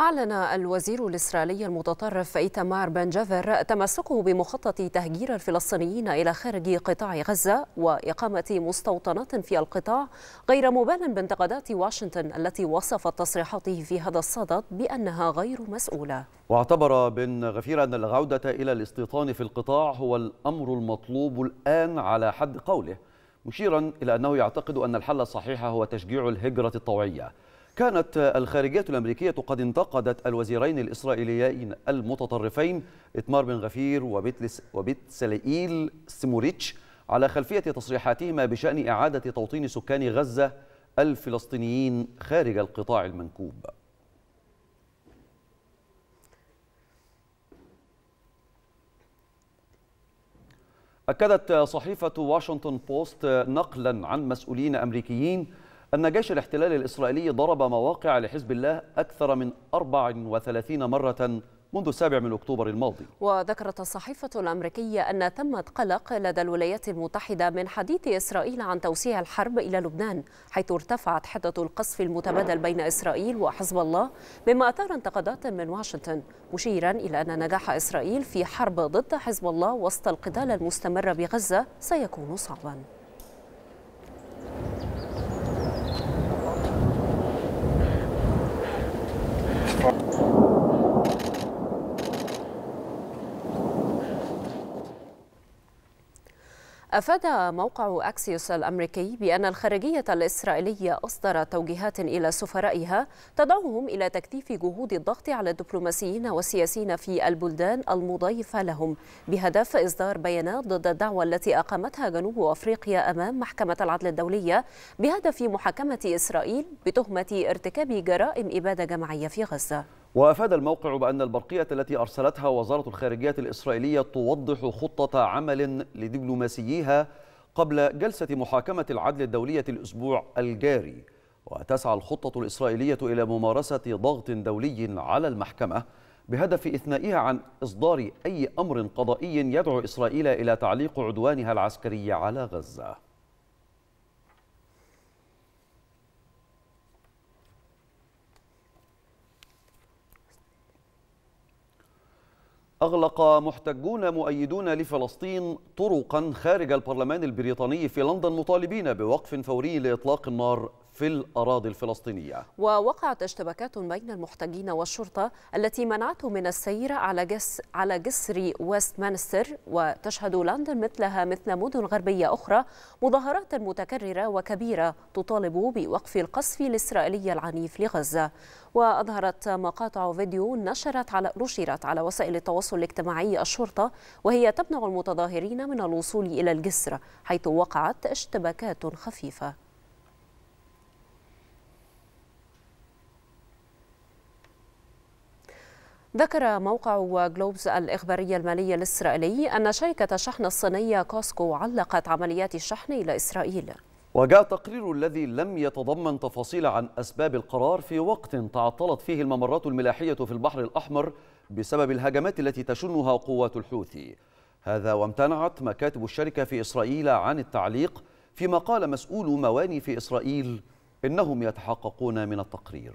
أعلن الوزير الإسرائيلي المتطرف إيتمار بن جفر تمسكه بمخطط تهجير الفلسطينيين إلى خارج قطاع غزة وإقامة مستوطنات في القطاع غير مبال بانتقادات واشنطن التي وصفت تصريحاته في هذا الصدد بأنها غير مسؤولة واعتبر بن غفير أن العودة إلى الاستيطان في القطاع هو الأمر المطلوب الآن على حد قوله مشيرا إلى أنه يعتقد أن الحل الصحيح هو تشجيع الهجرة الطوعية كانت الخارجية الأمريكية قد انتقدت الوزيرين الإسرائيليين المتطرفين إتمار بن غفير وبيت سلائيل سموريتش على خلفية تصريحاتهما بشأن إعادة توطين سكان غزة الفلسطينيين خارج القطاع المنكوب أكدت صحيفة واشنطن بوست نقلا عن مسؤولين أمريكيين أن جيش الاحتلال الإسرائيلي ضرب مواقع لحزب الله أكثر من 34 مرة منذ السابع من أكتوبر الماضي وذكرت الصحيفة الأمريكية أن ثمة قلق لدى الولايات المتحدة من حديث إسرائيل عن توسيع الحرب إلى لبنان حيث ارتفعت حدة القصف المتبادل بين إسرائيل وحزب الله مما أثار انتقادات من واشنطن مشيرا إلى أن نجاح إسرائيل في حرب ضد حزب الله وسط القتال المستمر بغزة سيكون صعبا أفاد موقع أكسيوس الأمريكي بأن الخارجية الإسرائيلية أصدرت توجيهات إلى سفرائها تدعوهم إلى تكثيف جهود الضغط على الدبلوماسيين والسياسيين في البلدان المضيفة لهم بهدف إصدار بيانات ضد الدعوة التي أقامتها جنوب أفريقيا أمام محكمة العدل الدولية بهدف محاكمة إسرائيل بتهمة ارتكاب جرائم إبادة جماعية في غزة وأفاد الموقع بأن البرقية التي أرسلتها وزارة الخارجية الإسرائيلية توضح خطة عمل لدبلوماسييها قبل جلسة محاكمة العدل الدولية الأسبوع الجاري وتسعى الخطة الإسرائيلية إلى ممارسة ضغط دولي على المحكمة بهدف إثنائها عن إصدار أي أمر قضائي يدعو إسرائيل إلى تعليق عدوانها العسكري على غزة أغلق محتجون مؤيدون لفلسطين طرقا خارج البرلمان البريطاني في لندن مطالبين بوقف فوري لإطلاق النار في الأراضي الفلسطينية ووقعت اشتباكات بين المحتجين والشرطة التي منعته من السير على جس على جسر ويست مانستر وتشهد لندن مثلها مثل مدن غربية أخرى مظاهرات متكررة وكبيرة تطالب بوقف القصف الإسرائيلي العنيف لغزة وأظهرت مقاطع فيديو نشرت على نشرت على وسائل التواصل الاجتماعي الشرطة وهي تمنع المتظاهرين من الوصول إلى الجسر حيث وقعت اشتباكات خفيفة ذكر موقع جلوبز الإخبارية المالية الإسرائيلي أن شركة الشحن الصينية كوسكو علقت عمليات الشحن إلى إسرائيل وجاء التقرير الذي لم يتضمن تفاصيل عن أسباب القرار في وقت تعطلت فيه الممرات الملاحية في البحر الأحمر بسبب الهجمات التي تشنها قوات الحوثي هذا وامتنعت مكاتب الشركة في إسرائيل عن التعليق فيما قال مسؤول مواني في إسرائيل إنهم يتحققون من التقرير